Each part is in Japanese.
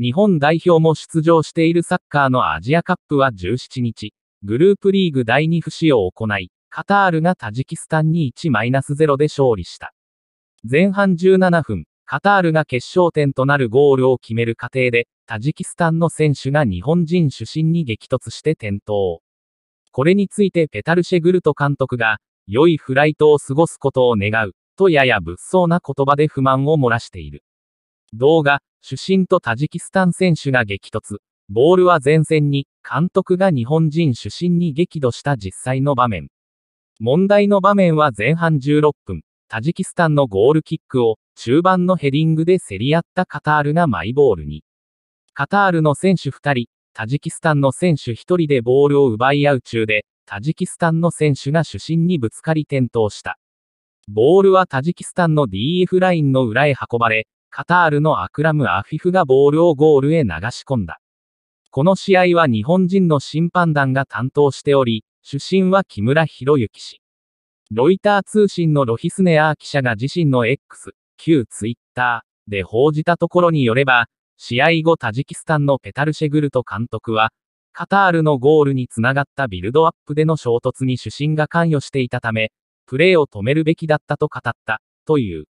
日本代表も出場しているサッカーのアジアカップは17日、グループリーグ第2節を行い、カタールがタジキスタンに1-0で勝利した。前半17分、カタールが決勝点となるゴールを決める過程で、タジキスタンの選手が日本人主審に激突して転倒。これについてペタルシェグルト監督が、良いフライトを過ごすことを願う、とやや物騒な言葉で不満を漏らしている。動画、主審とタジキスタン選手が激突。ボールは前線に、監督が日本人主審に激怒した実際の場面。問題の場面は前半16分、タジキスタンのゴールキックを中盤のヘディングで競り合ったカタールがマイボールに。カタールの選手2人、タジキスタンの選手1人でボールを奪い合う中で、タジキスタンの選手が主審にぶつかり転倒した。ボールはタジキスタンの DF ラインの裏へ運ばれ、カタールのアクラム・アフィフがボールをゴールへ流し込んだ。この試合は日本人の審判団が担当しており、主審は木村博之氏。ロイター通信のロヒスネアー記者が自身の X、旧ツイッターで報じたところによれば、試合後タジキスタンのペタルシェグルト監督は、カタールのゴールにつながったビルドアップでの衝突に主審が関与していたため、プレーを止めるべきだったと語った、という。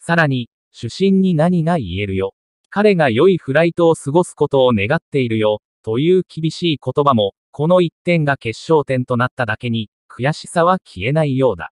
さらに、主審に何が言えるよ。彼が良いフライトを過ごすことを願っているよ、という厳しい言葉も、この一点が決勝点となっただけに、悔しさは消えないようだ。